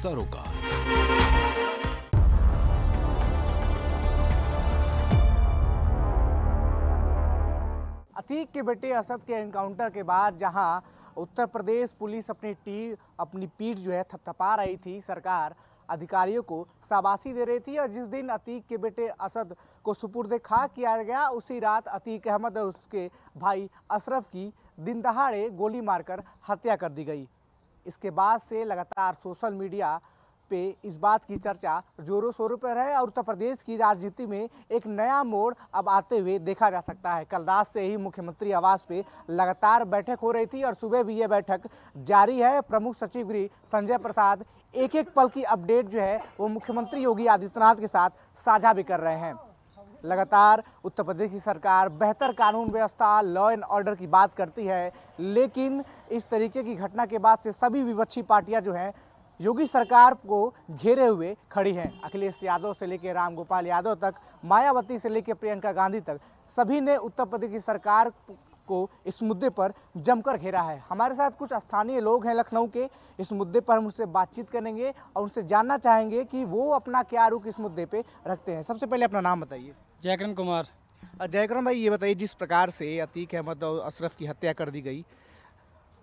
सरोकार अतीक के बेटे असद के एनकाउंटर के बाद जहां उत्तर प्रदेश पुलिस अपनी टी अपनी पीठ जो है थपथपा रही थी सरकार अधिकारियों को शाबाशी दे रही थी और जिस दिन अतीक के बेटे असद को सुपुर्द खा किया गया उसी रात अतीक अहमद और उसके भाई अशरफ की दिन दहाड़े गोली मारकर हत्या कर दी गई इसके बाद से लगातार सोशल मीडिया पे इस बात की चर्चा जोरों शोरों पर है और उत्तर प्रदेश की राजनीति में एक नया मोड़ अब आते हुए देखा जा सकता है कल रात से ही मुख्यमंत्री आवास पे लगातार बैठक हो रही थी और सुबह भी ये बैठक जारी है प्रमुख सचिव गृह संजय प्रसाद एक एक पल की अपडेट जो है वो मुख्यमंत्री योगी आदित्यनाथ के साथ साझा भी कर रहे हैं लगातार उत्तर प्रदेश की सरकार बेहतर कानून व्यवस्था लॉ एंड ऑर्डर की बात करती है लेकिन इस तरीके की घटना के बाद से सभी विपक्षी पार्टियां जो हैं योगी सरकार को घेरे हुए खड़ी हैं अखिलेश यादव से लेकर रामगोपाल यादव तक मायावती से लेकर प्रियंका गांधी तक सभी ने उत्तर प्रदेश की सरकार को इस मुद्दे पर जमकर घेरा है हमारे साथ कुछ स्थानीय लोग हैं लखनऊ के इस मुद्दे पर हम उनसे बातचीत करेंगे और उनसे जानना चाहेंगे कि वो अपना क्या रुख इस मुद्दे पर रखते हैं सबसे पहले अपना नाम बताइए जयकरण कुमार जयकरण भाई ये बताइए जिस प्रकार से अतीक अहमद और अशरफ की हत्या कर दी गई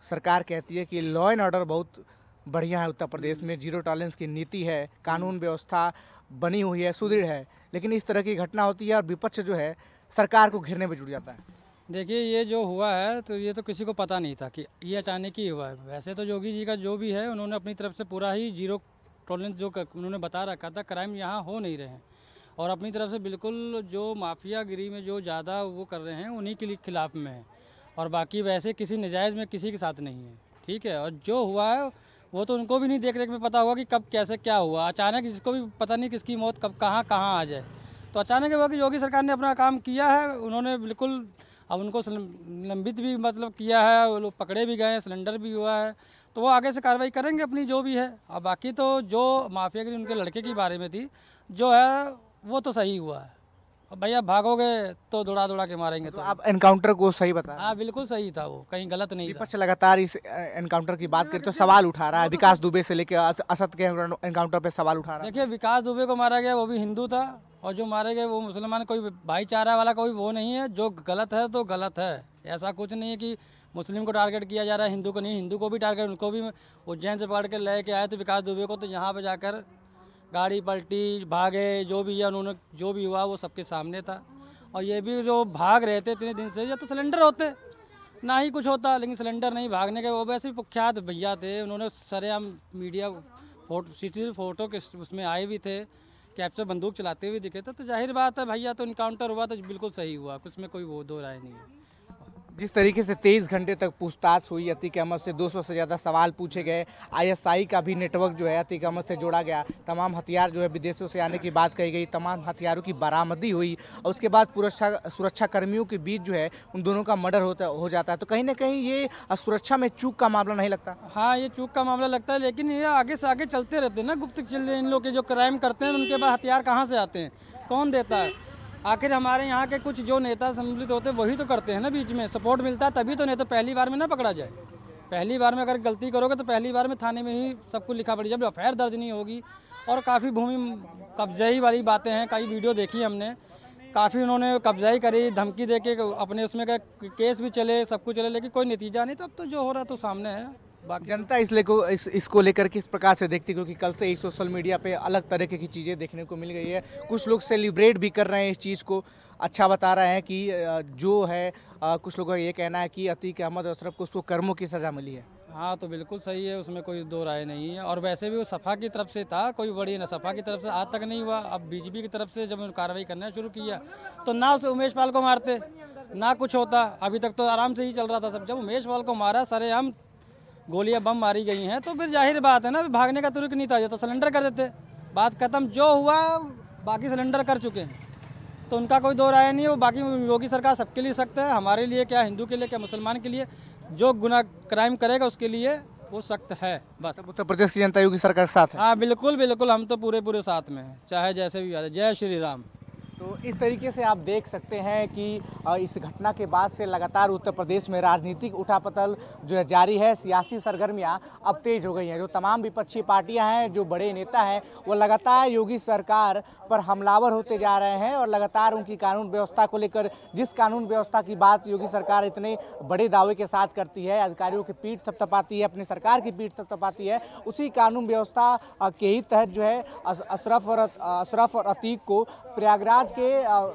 सरकार कहती है कि लॉ एंड ऑर्डर बहुत बढ़िया है उत्तर प्रदेश में जीरो टॉलरेंस की नीति है कानून हम्म। व्यवस्था बनी हुई है सुदृढ़ है लेकिन इस तरह की घटना होती है और विपक्ष जो है सरकार को घेरने में जुट जाता है देखिए ये जो हुआ है तो ये तो किसी को पता नहीं था कि ये अचानक ही हुआ है वैसे तो योगी जी का जो भी है उन्होंने अपनी तरफ से पूरा ही जीरो टॉलरेंस जो उन्होंने बता रखा था क्राइम यहाँ हो नहीं रहे हैं और अपनी तरफ से बिल्कुल जो माफिया गिरी में जो ज़्यादा वो कर रहे हैं उन्हीं के खिलाफ में है और बाकी वैसे किसी नजायज़ में किसी के साथ नहीं है ठीक है और जो हुआ है वो तो उनको भी नहीं देख रेख में पता हुआ कि कब कैसे क्या हुआ अचानक जिसको भी पता नहीं किसकी मौत कब कहाँ कहाँ आ जाए तो अचानक हुआ कि योगी सरकार ने अपना काम किया है उन्होंने बिल्कुल अब उनको लंबित भी मतलब किया है वो लोग पकड़े भी गए हैं सिलेंडर भी हुआ है तो वो आगे से कार्रवाई करेंगे अपनी जो भी है अब बाकी तो जो माफिया के उनके लड़के के बारे में थी जो है वो तो सही हुआ है भैया भागोगे तो दौड़ा दौड़ा के मारेंगे तो, तो आप एनकाउंटर को सही बता हाँ बिल्कुल सही था वो कहीं गलत नहीं विपक्ष लगातार इस एनकाउंटर की बात करें तो सवाल उठा रहा है विकास दुबे से लेकर असद के एनकाउंटर पे सवाल उठा रहा है देखिए विकास दुबे को मारा गया वो भी हिंदू था और जो मारे गए वो मुसलमान कोई भाईचारा वाला कोई वो नहीं है जो गलत है तो गलत है ऐसा कुछ नहीं है कि मुस्लिम को टारगेट किया जा रहा है हिंदू को नहीं हिंदू को भी टारगेट उनको भी उज्जैन से पकड़ के लेके आए तो विकास दुबे को तो यहाँ पर जाकर गाड़ी पलटी भागे जो भी है उन्होंने जो भी हुआ वो सबके सामने था और ये भी जो भाग रहे थे इतने दिन से या तो सिलेंडर होते ना ही कुछ होता लेकिन सिलेंडर नहीं भागने के वो वैसे भी कुख्यात भैया थे उन्होंने सरेआम मीडिया फोटो सी फोटो के उसमें आए भी थे कैप्चर बंदूक चलाते हुए दिखे थे तो जाहिर बात है भैया तो इनकाउंटर हुआ तो बिल्कुल सही हुआ उसमें कोई वो दो राय नहीं है जिस तरीके से तेईस घंटे तक पूछताछ हुई अतीक अहमद से 200 से ज़्यादा सवाल पूछे गए आईएसआई का भी नेटवर्क जो है अतीक अहमद से जोड़ा गया तमाम हथियार जो है विदेशों से आने की बात कही गई तमाम हथियारों की बरामदी हुई और उसके बाद सुरक्षा सुरक्षाकर्मियों के बीच जो है उन दोनों का मर्डर होता हो जाता है तो कहीं ना कहीं ये सुरक्षा में चूक का मामला नहीं लगता हाँ ये चूक का मामला लगता है लेकिन ये आगे से आगे चलते रहते हैं ना गुप्त इन लोग के जो क्राइम करते हैं उनके बाद हथियार कहाँ से आते हैं कौन देता है आखिर हमारे यहाँ के कुछ जो नेता सम्मिलित होते हैं वही तो करते हैं ना बीच में सपोर्ट मिलता है तभी तो नहीं तो पहली बार में ना पकड़ा जाए पहली बार में अगर गलती करोगे तो पहली बार में थाने में ही सबको लिखा पड़ी जब एफ दर्ज नहीं होगी और काफ़ी भूमि कब्जाई वाली बातें हैं कई वीडियो देखी हमने काफ़ी उन्होंने कब्जाई करी धमकी दे के अपने उसमें के केस भी चले सब कुछ चले लेकिन कोई नतीजा नहीं तब तो जो हो रहा तो सामने है जनता इसलिए को इस इसको लेकर किस प्रकार से देखती है क्योंकि कल से ही सोशल मीडिया पे अलग तरीके की चीज़ें देखने को मिल गई है कुछ लोग सेलिब्रेट भी कर रहे हैं इस चीज़ को अच्छा बता रहे हैं कि जो है कुछ लोगों का ये कहना है कि अतीक अहमद अशरफ को उसको कर्मों की सज़ा मिली है हाँ तो बिल्कुल सही है उसमें कोई दो राय नहीं है और वैसे भी वो सफ़ा की तरफ से था कोई बड़ी ना सफ़ा की तरफ से आज तक नहीं हुआ अब बीजेपी की तरफ से जब उन्होंने कार्रवाई करना शुरू किया तो ना उसे उमेश पाल को मारते ना कुछ होता अभी तक तो आराम से ही चल रहा था सब जब उमेश पाल को मारा सरे हम गोलियां बम मारी गई हैं तो फिर जाहिर बात है ना भागने का तुरक तो नहीं था तो सिलेंडर कर देते बात ख़त्म जो हुआ बाकी सिलेंडर कर चुके हैं तो उनका कोई दो राय नहीं वो बाकी योगी सरकार सबके लिए सख्त है हमारे लिए क्या हिंदू के लिए क्या मुसलमान के लिए जो गुना क्राइम करेगा उसके लिए वो सख्त है बस उत्तर प्रदेश की जनता योगी सरकार के साथ हाँ बिल्कुल बिल्कुल हम तो पूरे पूरे साथ में हैं चाहे जैसे भी जय श्री राम तो इस तरीके से आप देख सकते हैं कि इस घटना के बाद से लगातार उत्तर प्रदेश में राजनीतिक उठापतल जो है जारी है सियासी सरगर्मियां अब तेज हो गई हैं जो तमाम विपक्षी पार्टियां हैं जो बड़े नेता हैं वो लगातार योगी सरकार पर हमलावर होते जा रहे हैं और लगातार उनकी कानून व्यवस्था को लेकर जिस कानून व्यवस्था की बात योगी सरकार इतने बड़े दावे के साथ करती है अधिकारियों की पीठ थपथपाती है अपनी सरकार की पीठ थपथपाती है उसी कानून व्यवस्था के ही तहत जो है अशरफ और अशरफ और अतीक को प्रयागराज इलाज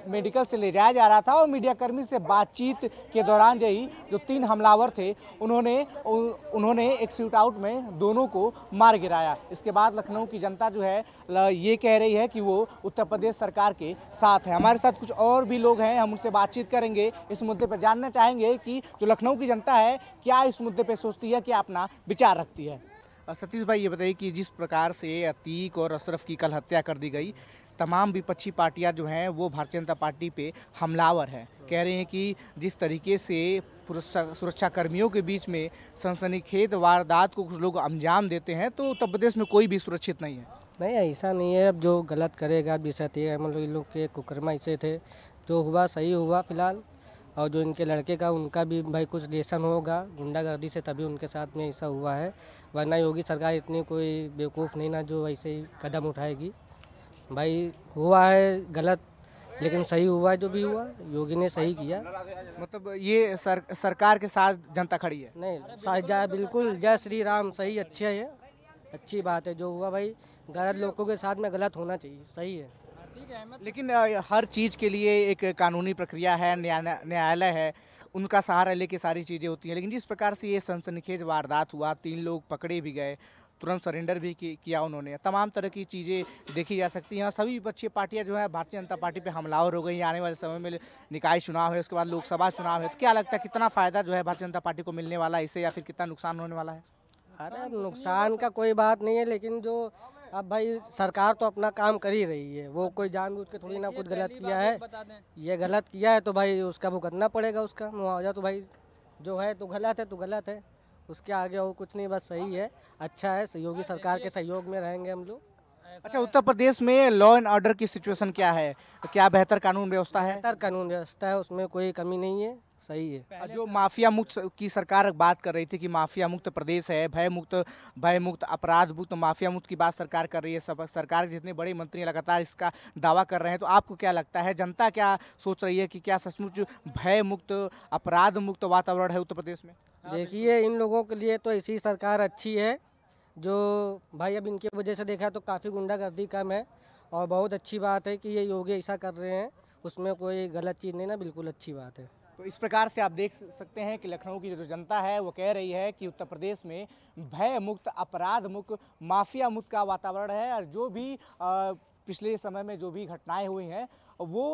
के मेडिकल से ले जाया जा रहा था और मीडियाकर्मी से बातचीत के दौरान ही जो तीन हमलावर थे उन्होंने उन्होंने एक शूट आउट में दोनों को मार गिराया इसके बाद लखनऊ की जनता जो है ये कह रही है कि वो उत्तर प्रदेश सरकार के साथ है हमारे साथ कुछ और भी लोग हैं हम उससे बातचीत करेंगे इस मुद्दे पर जानना चाहेंगे कि जो लखनऊ की जनता है क्या इस मुद्दे पर सोचती है क्या अपना विचार रखती है सतीश भाई ये बताइए कि जिस प्रकार से अतीक और अशरफ की कल हत्या कर दी गई तमाम विपक्षी पार्टियां जो हैं वो भारतीय जनता पार्टी पे हमलावर हैं कह रहे हैं कि जिस तरीके से सुरक्षाकर्मियों के बीच में सनसनीखेज वारदात को कुछ लोग अंजाम देते हैं तो उत्तर प्रदेश में कोई भी सुरक्षित नहीं है नहीं ऐसा नहीं है अब जो गलत करेगा विसती तो है मतलब इन लोग के कुकर्मा ऐसे थे जो हुआ सही हुआ फिलहाल और जो इनके लड़के का उनका भी भाई कुछ लेसन होगा गुंडागर्दी से तभी उनके साथ में ऐसा हुआ है वरना योगी सरकार इतनी कोई बेवकूफ़ नहीं ना जो ऐसे ही कदम उठाएगी भाई हुआ है गलत लेकिन सही हुआ है जो भी हुआ योगी ने सही किया मतलब ये सर, सरकार के साथ जनता खड़ी है नहीं जय बिल्कुल जय श्री राम सही अच्छे है अच्छी बात है जो हुआ भाई गलत लोगों के साथ में गलत होना चाहिए सही है लेकिन हर चीज़ के लिए एक कानूनी प्रक्रिया है न्यायालय है उनका सहारा लेके सारी चीज़ें होती हैं लेकिन जिस प्रकार से ये सनसनखेज वारदात हुआ तीन लोग पकड़े भी गए तुरंत सरेंडर भी किया उन्होंने तमाम तरह की चीज़ें देखी जा सकती हैं और सभी विपक्षी पार्टियाँ जो है भारतीय जनता पार्टी पर हमलावर हो गई आने वाले समय में निकाय चुनाव है उसके बाद लोकसभा चुनाव है तो क्या लगता है कितना फ़ायदा जो है भारतीय जनता पार्टी को मिलने वाला है इसे या फिर कितना नुकसान होने वाला है अरे नुकसान का कोई बात नहीं है लेकिन जो अब भाई सरकार तो अपना काम कर ही रही है वो कोई जानबूझ के थोड़ी ना कुछ गलत किया है ये गलत किया है तो भाई उसका भुगतना पड़ेगा उसका मुआवजा तो भाई जो है तो गलत है तो गलत है उसके आगे और कुछ नहीं बस सही है अच्छा है सहयोगी सरकार के सहयोग में रहेंगे हम लोग अच्छा उत्तर प्रदेश में लॉ एंड ऑर्डर की सिचुएशन क्या है क्या बेहतर कानून व्यवस्था है बेहतर कानून व्यवस्था है उसमें कोई कमी नहीं है सही है जो माफिया मुक्त की सरकार बात कर रही थी कि माफिया मुक्त प्रदेश है भय मुक्त भय मुक्त अपराध मुक्त माफिया मुक्त की बात सरकार कर रही है सब सरकार के जितने बड़े मंत्री लगातार इसका दावा कर रहे हैं तो आपको क्या लगता है जनता क्या सोच रही है कि क्या सचमुच भय मुक्त अपराध मुक्त वातावरण है उत्तर प्रदेश में हाँ, देखिए इन लोगों के लिए तो ऐसी सरकार अच्छी है जो भाई अब इनकी वजह से देखा तो काफ़ी गुंडागर्दी कम है और बहुत अच्छी बात है कि ये योगी ऐसा कर रहे हैं उसमें कोई गलत चीज़ नहीं ना बिल्कुल अच्छी बात है तो इस प्रकार से आप देख सकते हैं कि लखनऊ की जो जनता है वो कह रही है कि उत्तर प्रदेश में भय मुक्त अपराध मुक्त माफिया मुक्त का वातावरण है और जो भी पिछले समय में जो भी घटनाएं हुई हैं वो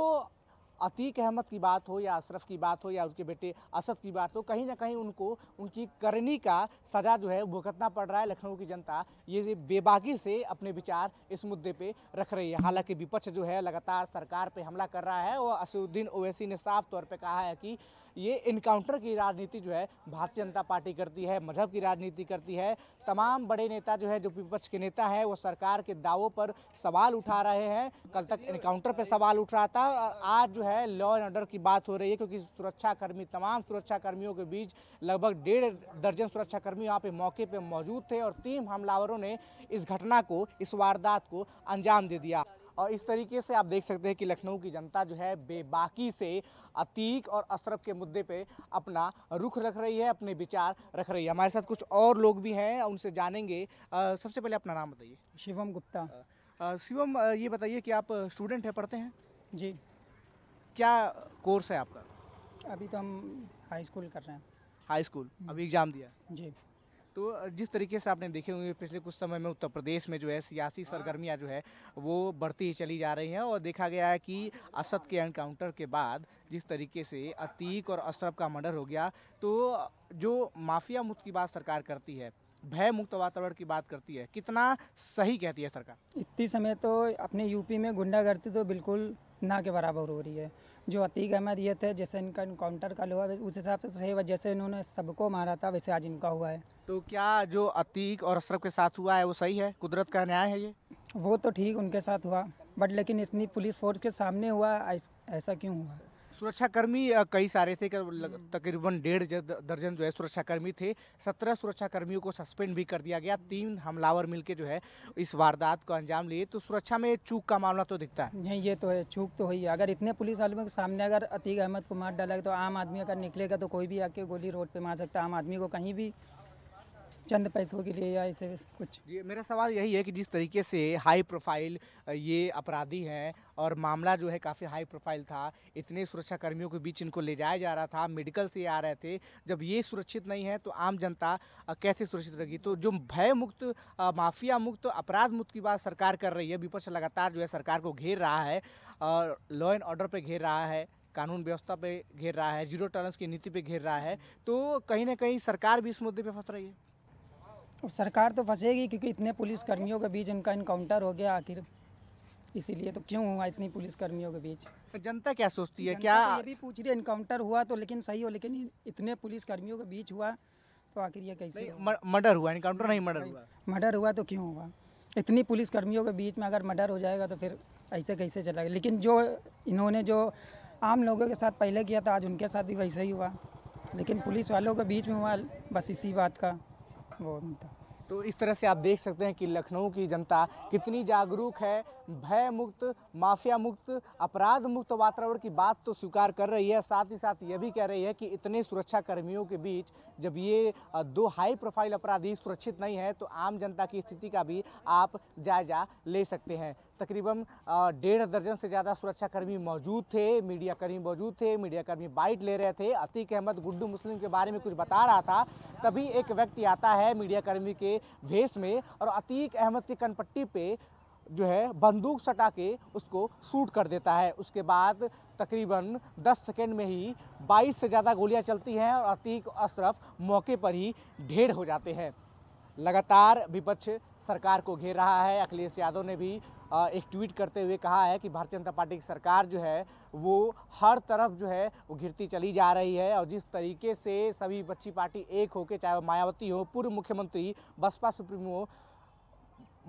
अतीक अहमद की बात हो या अशरफ की बात हो या उसके बेटे असद की बात हो कहीं ना कहीं उनको उनकी करनी का सज़ा जो है भुगतना पड़ रहा है लखनऊ की जनता ये बेबाकी से अपने विचार इस मुद्दे पे रख रही है हालांकि विपक्ष जो है लगातार सरकार पे हमला कर रहा है और असुद्दीन ओवैसी ने साफ तौर पर कहा है कि ये इनकाउंटर की राजनीति जो है भारतीय जनता पार्टी करती है मजहब की राजनीति करती है तमाम बड़े नेता जो है जो विपक्ष के नेता हैं वो सरकार के दावों पर सवाल उठा रहे हैं कल तक इनकाउंटर पर सवाल उठ रहा था और आज जो है लॉ एंड ऑर्डर की बात हो रही है क्योंकि सुरक्षाकर्मी तमाम सुरक्षाकर्मियों के बीच लगभग डेढ़ दर्जन सुरक्षाकर्मी यहाँ पर मौके पर मौजूद थे और तीन हमलावरों ने इस घटना को इस वारदात को अंजाम दे दिया और इस तरीके से आप देख सकते हैं कि लखनऊ की जनता जो है बेबाकी से अतीक और अशरफ के मुद्दे पे अपना रुख रख रही है अपने विचार रख रही है हमारे साथ कुछ और लोग भी हैं उनसे जानेंगे आ, सबसे पहले अपना नाम बताइए शिवम गुप्ता शिवम ये बताइए कि आप स्टूडेंट हैं पढ़ते हैं जी क्या कोर्स है आपका अभी तो हम हाई स्कूल कर रहे हैं हाई स्कूल हम्म। अभी एग्ज़ाम दिया जी तो जिस तरीके से आपने देखे होंगे पिछले कुछ समय में उत्तर प्रदेश में जो है सियासी हाँ। सरगर्मियाँ जो है वो बढ़ती ही चली जा रही हैं और देखा गया है कि असद के एनकाउंटर के बाद जिस तरीके से अतीक और अशरफ का मर्डर हो गया तो जो माफिया मुक्त की बात सरकार करती है भय मुक्त वातावरण की बात करती है कितना सही कहती है सरकार इतनी समय तो अपने यूपी में गुंडागर्दी तो बिल्कुल ना के बराबर हो रही है जो अतीक अहमद ये थे जैसे इनका इनकाउंटर कल हुआ उस हिसाब से तो सही वजह से इन्होंने सबको मारा था वैसे आज इनका हुआ है तो क्या जो अतीक और अशरफ के साथ हुआ है वो सही है कुदरत का न्याय है ये वो तो ठीक उनके साथ हुआ बट लेकिन इतनी पुलिस फोर्स के सामने हुआ ऐसा क्यों हुआ सुरक्षाकर्मी कई सारे थे तकरीबन डेढ़ दर्जन जो है सुरक्षाकर्मी थे सत्रह सुरक्षाकर्मियों को सस्पेंड भी कर दिया गया तीन हमलावर मिलके जो है इस वारदात को अंजाम लिए तो सुरक्षा में चूक का मामला तो दिखता है नहीं ये तो है चूक तो हुई अगर इतने पुलिस वालों के सामने अगर अतीक अहमद को मार डाला तो आम आदमी अगर निकलेगा तो कोई भी आके गोली रोड पर मार सकता आम आदमी को कहीं भी चंद पैसों के लिए या ऐसे वैसे कुछ जी मेरा सवाल यही है कि जिस तरीके से हाई प्रोफाइल ये अपराधी हैं और मामला जो है काफ़ी हाई प्रोफाइल था इतने सुरक्षाकर्मियों के बीच इनको ले जाया जा रहा था मेडिकल से आ रहे थे जब ये सुरक्षित नहीं है तो आम जनता कैसे सुरक्षित रहेगी तो जो भय मुक्त माफिया मुक्त अपराध मुक्त की बात सरकार कर रही है विपक्ष लगातार जो है सरकार को घेर रहा है और लॉ एंड ऑर्डर पर घेर रहा है कानून व्यवस्था पे घेर रहा है जीरो टॉलरेंस की नीति पे घेर रहा है तो कहीं ना कहीं सरकार भी इस मुद्दे पे फंस रही है सरकार तो फंसेगी क्योंकि इतने पुलिस कर्मियों के बीच उनका इनकाउंटर हो गया आखिर इसीलिए तो क्यों हुआ इतनी पुलिस कर्मियों के बीच जनता क्या सोचती है क्या तो ये भी पूछ रही है इनकाउंटर हुआ तो लेकिन सही हो लेकिन इतने पुलिस कर्मियों के बीच हुआ तो आखिर ये कैसे मर्डर हुआ इनकाउंटर नहीं मर्डर हुआ मर्डर हुआ तो क्यों हुआ इतनी पुलिस कर्मियों के बीच में अगर मर्डर हो जाएगा तो फिर ऐसे कैसे चला गया लेकिन जो इन्होंने जो आम लोगों के साथ पहले किया था आज उनके साथ भी वैसे ही हुआ लेकिन पुलिस वालों के बीच में हुआ बस इसी बात का बहुत मुद्दा तो इस तरह से आप देख सकते हैं कि लखनऊ की जनता कितनी जागरूक है भय मुक्त माफिया मुक्त अपराध मुक्त वातावरण की बात तो स्वीकार कर रही है साथ ही साथ यह भी कह रही है कि इतने सुरक्षा कर्मियों के बीच जब ये दो हाई प्रोफाइल अपराधी सुरक्षित नहीं है तो आम जनता की स्थिति का भी आप जायजा ले सकते हैं तकरीबन डेढ़ दर्जन से ज़्यादा सुरक्षाकर्मी मौजूद थे मीडियाकर्मी मौजूद थे मीडियाकर्मी बाइट ले रहे थे अतीक अहमद गुड्डू मुस्लिम के बारे में कुछ बता रहा था तभी एक व्यक्ति आता है मीडियाकर्मी के भेस में और अतीक अहमद की कनपट्टी पे जो है बंदूक सटा के उसको शूट कर देता है उसके बाद तकरीबन 10 सेकंड में ही 22 से ज़्यादा गोलियां चलती हैं और अतीक अशरफ मौके पर ही ढेर हो जाते हैं लगातार विपक्ष सरकार को घेर रहा है अखिलेश यादव ने भी एक ट्वीट करते हुए कहा है कि भारतीय जनता पार्टी की सरकार जो है वो हर तरफ जो है वो घिरती चली जा रही है और जिस तरीके से सभी बच्ची पार्टी एक होकर चाहे वो मायावती हो पूर्व मुख्यमंत्री बसपा सुप्रीमो हो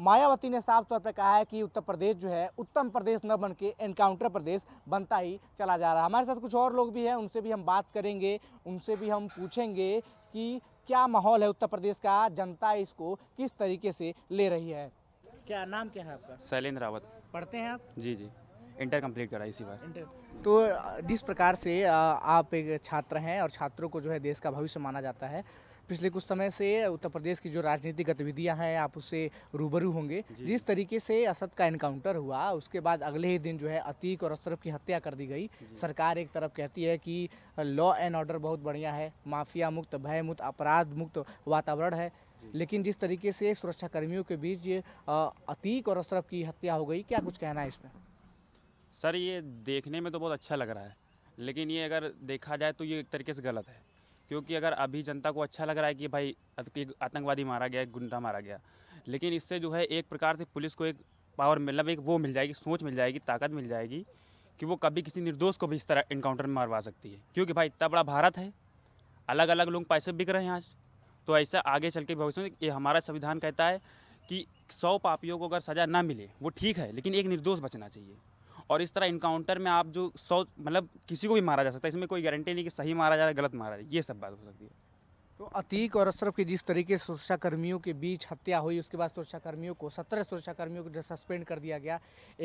मायावती ने साफ तौर पर कहा है कि उत्तर प्रदेश जो है उत्तम प्रदेश न बन के एनकाउंटर प्रदेश बनता ही चला जा रहा है हमारे साथ कुछ और लोग भी हैं उनसे भी हम बात करेंगे उनसे भी हम पूछेंगे कि क्या माहौल है उत्तर प्रदेश का जनता इसको किस तरीके से ले रही है क्या नाम क्या है आपका शैलेंद्र रावत पढ़ते हैं आप जी जी इंटर कंप्लीट करा इसी बार इंटर तो जिस प्रकार से आप एक छात्र हैं और छात्रों को जो है देश का भविष्य माना जाता है पिछले कुछ समय से उत्तर प्रदेश की जो राजनीतिक गतिविधियां हैं आप उससे रूबरू होंगे जिस तरीके से असद का एनकाउंटर हुआ उसके बाद अगले ही दिन जो है अतीक और अशरफ की हत्या कर दी गई सरकार एक तरफ कहती है कि लॉ एंड ऑर्डर बहुत बढ़िया है माफिया मुक्त भय मुक्त अपराध मुक्त वातावरण है लेकिन जिस तरीके से सुरक्षाकर्मियों के बीच ये अतीक और अशरफ की हत्या हो गई क्या कुछ कहना है इसमें सर ये देखने में तो बहुत अच्छा लग रहा है लेकिन ये अगर देखा जाए तो ये एक तरीके से गलत है क्योंकि अगर अभी जनता को अच्छा लग रहा है कि भाई आतंकवादी मारा गया एक गुंडा मारा गया लेकिन इससे जो है एक प्रकार से पुलिस को एक पावर मतलब एक वो मिल जाएगी सोच मिल जाएगी ताकत मिल जाएगी कि वो कभी किसी निर्दोष को भी इस तरह इनकाउंटर में मारवा सकती है क्योंकि भाई इतना बड़ा भारत है अलग अलग लोग पैसे बिक रहे हैं आज तो ऐसा आगे चल के भविष्य में ये हमारा संविधान कहता है कि सौ पापियों को अगर सज़ा ना मिले वो ठीक है लेकिन एक निर्दोष बचना चाहिए और इस तरह इनकाउंटर में आप जो सौ मतलब किसी को भी मारा जा सकता है इसमें कोई गारंटी नहीं कि सही मारा जा रहा है गलत मारा जा रहा है ये सब बात हो सकती है तो अतीक और अशरफ के जिस तरीके से सुरक्षाकर्मियों के बीच हत्या हुई उसके बाद सुरक्षाकर्मियों को सत्रह सुरक्षाकर्मियों को सस्पेंड कर दिया गया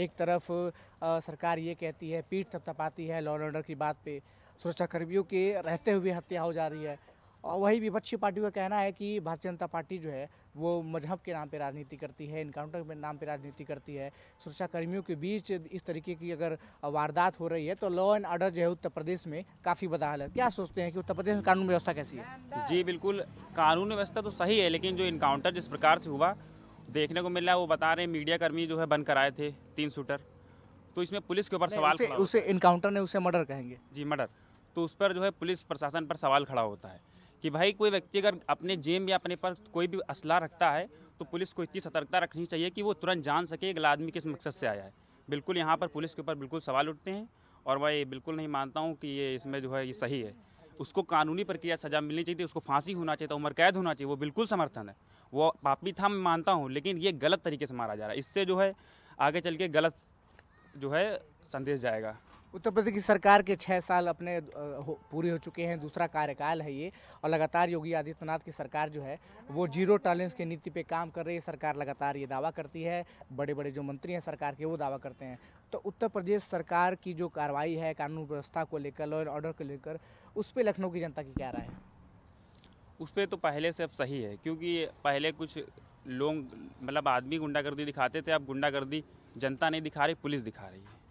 एक तरफ आ, सरकार ये कहती है पीठ थपथपाती है लॉ एंड ऑर्डर की बात पे सुरक्षाकर्मियों के रहते हुए हत्या हो जा रही है और वही विपक्षी पार्टियों का कहना है कि भारतीय जनता पार्टी जो है वो मजहब के नाम पर राजनीति करती है इनकाउंटर के नाम पर राजनीति करती है सुरक्षाकर्मियों के बीच इस तरीके की अगर वारदात हो रही है तो लॉ एंड ऑर्डर जो है उत्तर प्रदेश में काफ़ी बदहाल है क्या सोचते हैं कि उत्तर प्रदेश में कानून व्यवस्था कैसी है जी बिल्कुल कानून व्यवस्था तो सही है लेकिन जो इनकाउंटर जिस प्रकार से हुआ देखने को मिल रहा है वो बता रहे हैं मीडिया कर्मी जो है बंद कराए थे तीन शूटर तो इसमें पुलिस के ऊपर सवाल उसे इनकाउंटर ने उसे मर्डर कहेंगे जी मर्डर तो उस पर जो है पुलिस प्रशासन पर सवाल खड़ा होता है कि भाई कोई व्यक्ति अगर अपने जेब या अपने पर कोई भी असला रखता है तो पुलिस को इतनी सतर्कता रखनी चाहिए कि वो तुरंत जान सके अगला आदमी किस मकसद से आया है बिल्कुल यहाँ पर पुलिस के ऊपर बिल्कुल सवाल उठते हैं और मैं ये बिल्कुल नहीं मानता हूँ कि ये इसमें जो है ये सही है उसको कानूनी प्रक्रिया सजा मिलनी चाहिए तो उसको फांसी होना चाहिए तो उम्र कैद होना चाहिए वो बिल्कुल समर्थन है वो पापी था मैं मानता हूँ लेकिन ये गलत तरीके से मारा जा रहा है इससे जो है आगे चल के गलत जो है संदेश जाएगा उत्तर प्रदेश की सरकार के छः साल अपने पूरे हो चुके हैं दूसरा कार्यकाल है ये और लगातार योगी आदित्यनाथ की सरकार जो है वो जीरो टॉलरेंस की नीति पे काम कर रही है सरकार लगातार ये दावा करती है बड़े बड़े जो मंत्री हैं सरकार के वो दावा करते हैं तो उत्तर प्रदेश सरकार की जो कार्रवाई है कानून व्यवस्था को लेकर लॉ एंड ऑर्डर को लेकर उस पर लखनऊ की जनता की क्या राय है उस पर तो पहले से अब सही है क्योंकि पहले कुछ लोग मतलब आदमी गुंडागर्दी दिखाते थे अब गुंडागर्दी जनता नहीं दिखा रही पुलिस दिखा रही है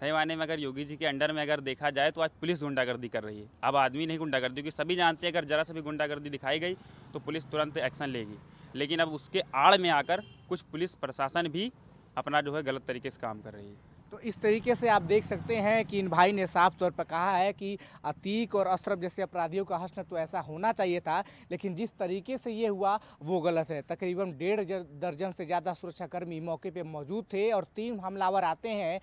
सही माने में अगर योगी जी के अंडर में अगर देखा जाए तो आज पुलिस गुंडागर्दी कर रही है अब आदमी नहीं गुंडागर्दी क्योंकि सभी जानते हैं अगर जरा सा भी गुंडागर्दी दिखाई गई तो पुलिस तुरंत एक्शन लेगी लेकिन अब उसके आड़ में आकर कुछ पुलिस प्रशासन भी अपना जो है गलत तरीके से काम कर रही है तो इस तरीके से आप देख सकते हैं कि इन भाई ने साफ तौर पर कहा है कि अतीक और अशरफ जैसे अपराधियों का हसन तो ऐसा होना चाहिए था लेकिन जिस तरीके से ये हुआ वो गलत है तकरीबन डेढ़ दर्जन से ज़्यादा सुरक्षाकर्मी मौके पर मौजूद थे और तीन हमलावर आते हैं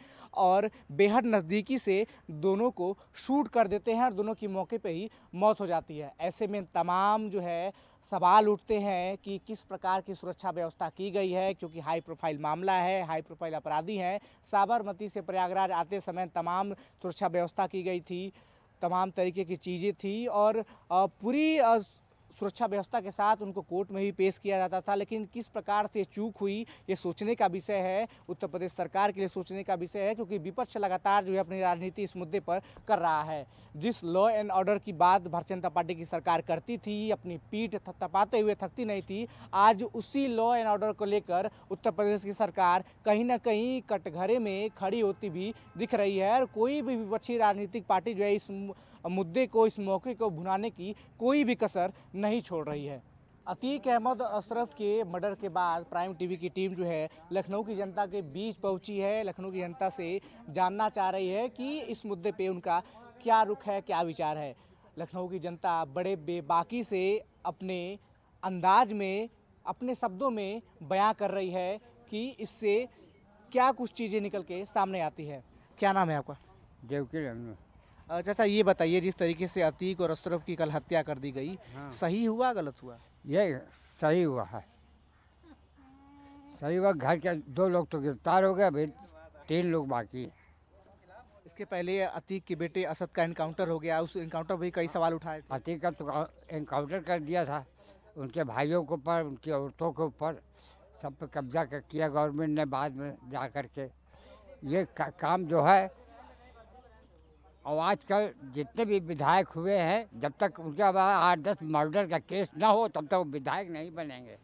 और बेहद नज़दीकी से दोनों को शूट कर देते हैं और दोनों की मौके पर ही मौत हो जाती है ऐसे में तमाम जो है सवाल उठते हैं कि किस प्रकार की सुरक्षा व्यवस्था की गई है क्योंकि हाई प्रोफाइल मामला है हाई प्रोफाइल अपराधी हैं साबरमती से प्रयागराज आते समय तमाम सुरक्षा व्यवस्था की गई थी तमाम तरीके की चीज़ें थी और पूरी सुरक्षा व्यवस्था के साथ उनको कोर्ट में ही पेश किया जाता था लेकिन किस प्रकार से चूक हुई ये सोचने का विषय है उत्तर प्रदेश सरकार के लिए सोचने का विषय है क्योंकि विपक्ष लगातार जो है अपनी राजनीति इस मुद्दे पर कर रहा है जिस लॉ एंड ऑर्डर की बात भारतीय जनता पार्टी की सरकार करती थी अपनी पीठ थपाते हुए थकती नहीं थी आज उसी लॉ एंड ऑर्डर को लेकर उत्तर प्रदेश की सरकार कहीं ना कहीं कटघरे में खड़ी होती भी दिख रही है और कोई भी विपक्षी राजनीतिक पार्टी जो है इस मुद्दे को इस मौके को भुनाने की कोई भी कसर नहीं छोड़ रही है अतीक अहमद और अशरफ के मर्डर के बाद प्राइम टीवी की टीम जो है लखनऊ की जनता के बीच पहुंची है लखनऊ की जनता से जानना चाह रही है कि इस मुद्दे पे उनका क्या रुख है क्या विचार है लखनऊ की जनता बड़े बेबाकी से अपने अंदाज में अपने शब्दों में बयां कर रही है कि इससे क्या कुछ चीज़ें निकल के सामने आती है क्या नाम है आपका जयकिल चाचा ये बताइए जिस तरीके से अतीक और अशरफ की कल हत्या कर दी गई हाँ। सही हुआ गलत हुआ ये सही हुआ है सही हुआ घर के दो लोग तो गिरफ्तार हो गए अभी तीन लोग बाकी इसके पहले अतीक के बेटे असद का एनकाउंटर हो गया उस एनकाउंटर भी कई सवाल उठाए अतीक का तो एनकाउंटर कर दिया था उनके भाइयों के ऊपर उनकी औरतों के ऊपर सब पर कब्जा कर किया गवर्नमेंट ने बाद में जा कर के ये का, काम जो है और आजकल जितने भी विधायक हुए हैं जब तक उनके बाद आठ दस मर्डर का केस ना हो तब तक वो विधायक नहीं बनेंगे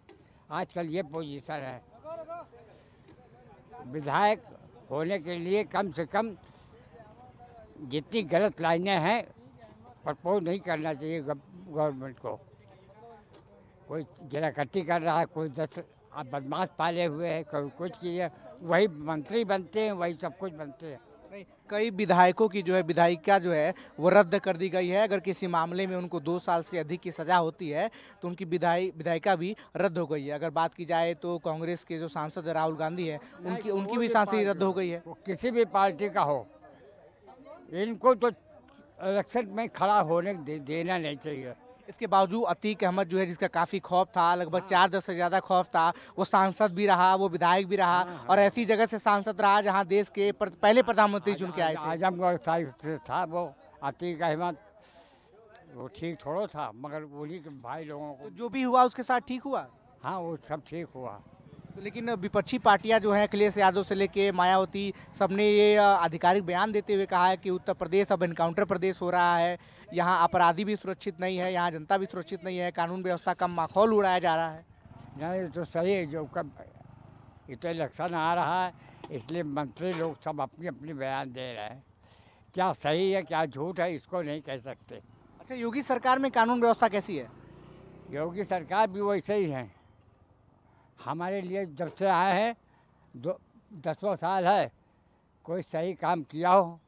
आजकल ये पोजीशन है विधायक होने के लिए कम से कम जितनी गलत लाइनें हैं प्रपोज नहीं करना चाहिए गवर्नमेंट को कोई कट्टी कर रहा है कोई दस बदमाश पाले हुए है कोई कुछ किए वही मंत्री बनते हैं वही सब कुछ बनते हैं कई विधायकों की जो है विधायिका जो है वो रद्द कर दी गई है अगर किसी मामले में उनको दो साल से अधिक की सजा होती है तो उनकी विधायी विधायिका भी रद्द हो गई है अगर बात की जाए तो कांग्रेस के जो सांसद राहुल गांधी है उनकी उनकी भी सांसद रद्द हो गई है किसी भी पार्टी का हो इनको तो इलेक्शन में खड़ा होने दे देना नहीं चाहिए इसके बावजूद अतीक अहमद जो है जिसका काफ़ी खौफ था लगभग हाँ। चार दस से ज़्यादा खौफ था वो सांसद भी रहा वो विधायक भी रहा हाँ, हाँ। और ऐसी जगह से सांसद रहा जहाँ देश के पर, पहले प्रधानमंत्री चुन के आए आजमगढ़ था वो अतीक अहमद वो ठीक थोड़ा था मगर वही भाई लोगों को तो जो भी हुआ उसके साथ ठीक हुआ हाँ वो सब ठीक हुआ तो लेकिन विपक्षी पार्टियां जो हैं अखिलेश यादव से लेके मायावती सबने ये आधिकारिक बयान देते हुए कहा है कि उत्तर प्रदेश अब एनकाउंटर प्रदेश हो रहा है यहाँ अपराधी भी सुरक्षित नहीं है यहाँ जनता भी सुरक्षित नहीं है कानून व्यवस्था का माहौल उड़ाया जा रहा है नहीं तो सही है जो कब ये तो इलेक्शन आ रहा है इसलिए मंत्री लोग सब अपनी अपनी बयान दे रहे हैं क्या सही है क्या झूठ है इसको नहीं कह सकते अच्छा योगी सरकार में कानून व्यवस्था कैसी है योगी सरकार भी वैसे ही है हमारे लिए जब से आए हैं दो दसों साल है कोई सही काम किया हो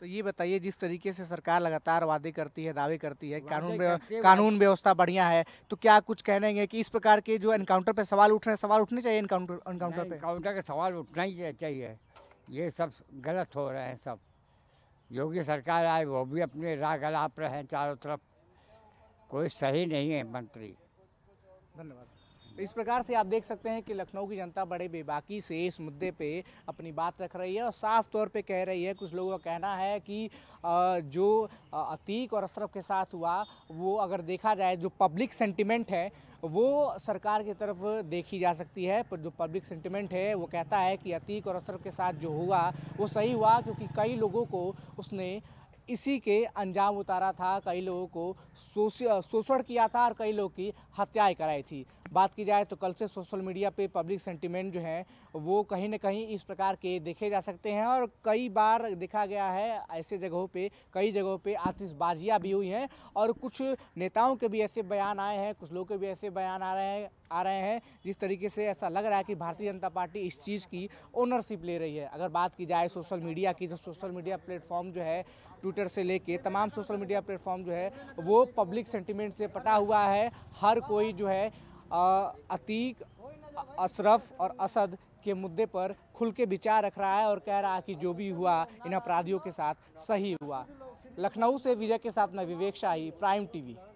तो ये बताइए जिस तरीके से सरकार लगातार वादे करती है दावे करती है कानून कानून व्यवस्था बढ़िया है तो क्या कुछ कहने कि इस प्रकार के जो एनकाउंटर पे सवाल उठ रहे हैं सवाल उठने चाहिए एनकाउंटर एनकाउंटर पे एनकाउंटर के सवाल उठना ही चाहिए ये सब गलत हो रहे हैं सब योगी सरकार आए वो भी अपने राग अलाप रहे हैं चारों तरफ कोई सही नहीं है मंत्री धन्यवाद तो इस प्रकार से आप देख सकते हैं कि लखनऊ की जनता बड़े बेबाकी से इस मुद्दे पे अपनी बात रख रही है और साफ तौर पे कह रही है कुछ लोगों का कहना है कि जो अतीक और अशरफ के साथ हुआ वो अगर देखा जाए जो पब्लिक सेंटिमेंट है वो सरकार की तरफ देखी जा सकती है पर जो पब्लिक सेंटिमेंट है वो कहता है कि अतीक और अशरफ के साथ जो हुआ वो सही हुआ क्योंकि कई लोगों को उसने इसी के अंजाम उतारा था कई लोगों को शोषण किया था और कई लोग की हत्याएं कराई थी बात की जाए तो कल से सोशल मीडिया पे पब्लिक सेंटिमेंट जो है वो कहीं ना कहीं इस प्रकार के देखे जा सकते हैं और कई बार देखा गया है ऐसे जगहों पे कई जगहों पे आतिशबाजियाँ भी हुई हैं और कुछ नेताओं के भी ऐसे बयान आए हैं कुछ लोग के भी ऐसे बयान आ रहे हैं आ रहे हैं जिस तरीके से ऐसा लग रहा है कि भारतीय जनता पार्टी इस चीज़ की ओनरशिप ले रही है अगर बात की जाए सोशल मीडिया की तो सोशल मीडिया प्लेटफॉर्म जो है ट्विटर से लेके तमाम सोशल मीडिया प्लेटफॉर्म जो है वो पब्लिक सेंटिमेंट से पटा हुआ है हर कोई जो है अतीक अशरफ और असद के मुद्दे पर खुल के विचार रख रहा है और कह रहा है कि जो भी हुआ इन अपराधियों के साथ सही हुआ लखनऊ से विजय के साथ मैं विवेक शाही प्राइम टीवी